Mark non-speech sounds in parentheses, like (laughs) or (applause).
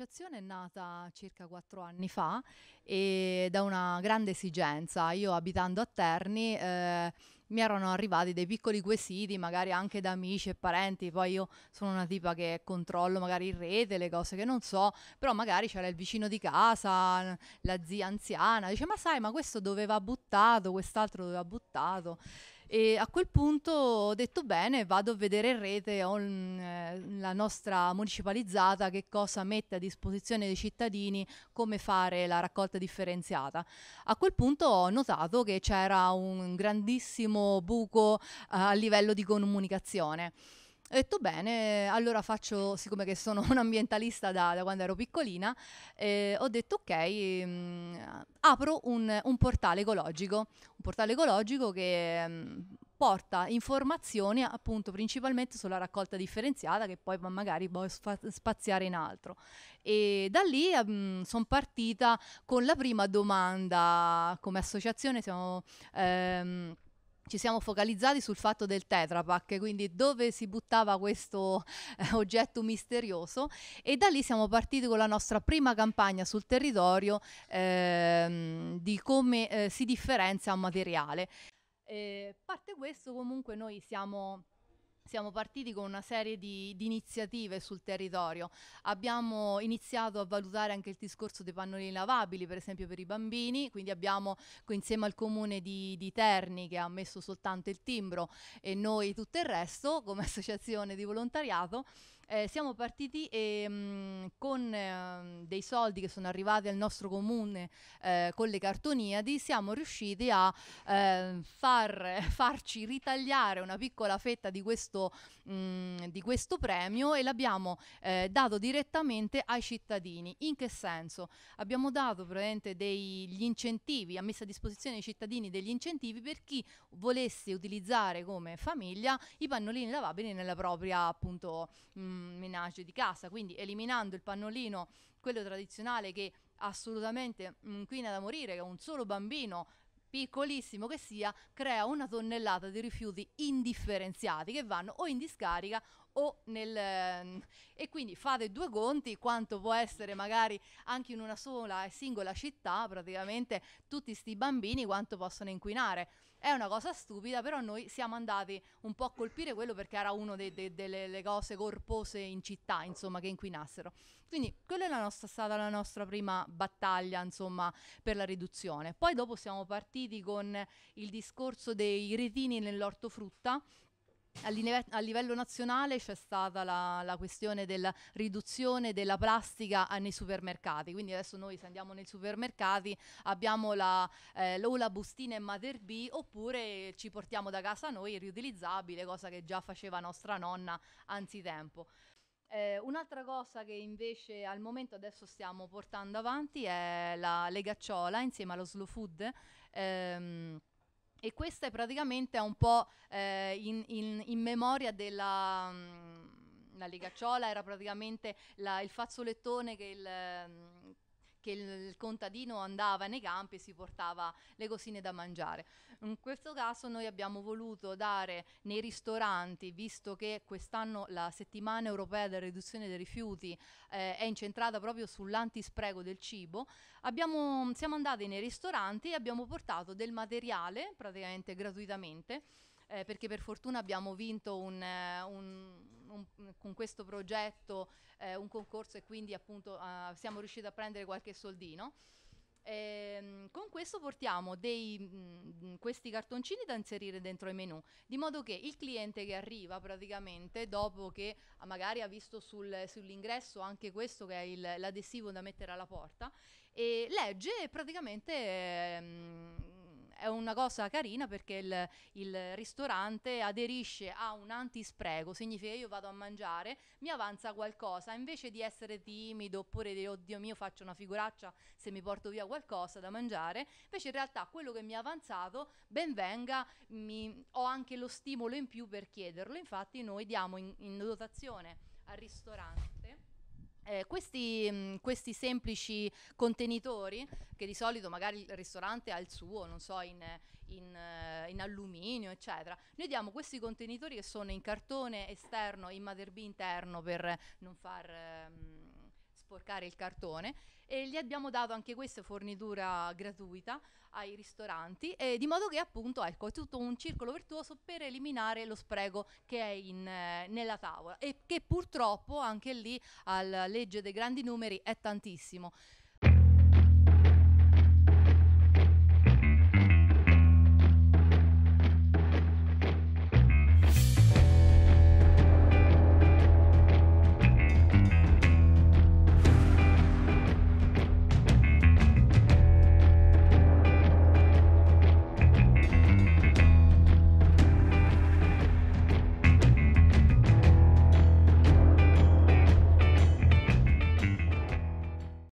l'associazione è nata circa quattro anni fa e da una grande esigenza. Io abitando a Terni eh, mi erano arrivati dei piccoli quesiti, magari anche da amici e parenti. Poi io sono una tipa che controllo magari in rete le cose che non so, però magari c'era il vicino di casa, la zia anziana, dice ma sai, ma questo doveva buttato, quest'altro doveva buttato. E a quel punto ho detto bene, vado a vedere in rete on, eh, la nostra municipalizzata che cosa mette a disposizione dei cittadini, come fare la raccolta differenziata. A quel punto ho notato che c'era un grandissimo buco eh, a livello di comunicazione. Ho detto bene, allora faccio, siccome che sono (laughs) un ambientalista da, da quando ero piccolina, eh, ho detto ok, mh, mm, apro un, un, portale ecologico, un portale ecologico che mh, mm, porta informazioni appunto principalmente sulla raccolta differenziata che poi magari boh, può spaziare in altro. E da lì mm, sono partita con la prima domanda come associazione, siamo... Ehm, ci siamo focalizzati sul fatto del tetrapack, quindi dove si buttava questo eh, oggetto misterioso e da lì siamo partiti con la nostra prima campagna sul territorio ehm, di come eh, si differenzia un materiale. A eh, parte questo comunque noi siamo siamo partiti con una serie di, di, iniziative sul territorio. Abbiamo iniziato a valutare anche il discorso dei pannolini lavabili, per esempio per i bambini, quindi abbiamo insieme al comune di, di Terni che ha messo soltanto il timbro e noi tutto il resto come (laughs) associazione di volontariato eh, siamo partiti e, ehm, mh, con eh, dei soldi che sono arrivati al nostro comune eh, con le cartoniadi siamo riusciti a ehm, far, (laughs) farci ritagliare una piccola fetta di questo, mh, mm, di questo premio e l'abbiamo eh, dato direttamente ai cittadini. In che senso? Abbiamo dato praticamente degli incentivi, ha messo a disposizione ai cittadini degli incentivi per chi volesse utilizzare come famiglia i pannolini lavabili nella propria appunto mh, mm, menage di casa, quindi eliminando il pannolino, quello tradizionale che assolutamente mm, inquina da morire, che è un solo bambino piccolissimo che sia, crea una tonnellata di rifiuti indifferenziati che vanno o in discarica o nel... Ehm, e quindi fate due conti quanto può essere magari anche in una sola e singola città praticamente tutti questi bambini quanto possono inquinare. È una cosa stupida, però noi siamo andati un po' a colpire quello perché era una delle cose corpose in città, insomma, che inquinassero. Quindi quella è la nostra, stata la nostra prima battaglia, insomma, per la riduzione. Poi dopo siamo partiti con il discorso dei retini nell'ortofrutta, a, live- a livello nazionale c'è stata la, la, questione della riduzione della plastica nei supermercati, quindi adesso noi se andiamo nei supermercati abbiamo la, eh, o la bustina in Mater B oppure ci portiamo da casa noi riutilizzabile, cosa che già faceva nostra nonna anzitempo. Eh, un'altra cosa che invece al momento adesso stiamo portando avanti è la legacciola insieme allo slow food. Ehm, e questa è praticamente un po' eh, in, in, in, memoria della... Mh, mm, la legacciola era praticamente la, il fazzolettone che il... Mh, mm, che il contadino andava nei campi e si portava le cosine da mangiare. In questo caso noi abbiamo voluto dare nei ristoranti, visto che quest'anno la settimana europea della riduzione dei rifiuti eh, è incentrata proprio sull'antispreco del cibo, abbiamo, siamo andati nei ristoranti e abbiamo portato del materiale praticamente gratuitamente eh, perché per fortuna abbiamo vinto un, eh, un, un, con questo progetto eh, un concorso e quindi appunto eh, siamo riusciti a prendere qualche soldino. E, ehm, con questo portiamo dei, mh, mm, questi cartoncini da inserire dentro i menu, di modo che il cliente che arriva praticamente dopo che ah, magari ha visto sul, sull'ingresso anche questo che è il, l'adesivo da mettere alla porta, e legge e praticamente... Mh, ehm, è una cosa carina perché il, il ristorante aderisce a un antispreco, significa che io vado a mangiare, mi avanza qualcosa, invece di essere timido oppure di oddio mio faccio una figuraccia se mi porto via qualcosa da mangiare, invece in realtà quello che mi ha avanzato ben venga, mi, ho anche lo stimolo in più per chiederlo, infatti noi diamo in, in dotazione al ristorante eh, questi, mh, mm, questi, semplici contenitori, che di solito magari il ristorante ha il suo, non so, in, in, uh, in, alluminio, eccetera, noi diamo questi contenitori che sono in cartone esterno, in Motherby interno per non far... Uh, sporcare il cartone e gli abbiamo dato anche questa fornitura gratuita ai ristoranti eh, di modo che appunto ecco è tutto un circolo virtuoso per eliminare lo spreco che è in, eh, nella tavola e che purtroppo anche lì alla legge dei grandi numeri è tantissimo.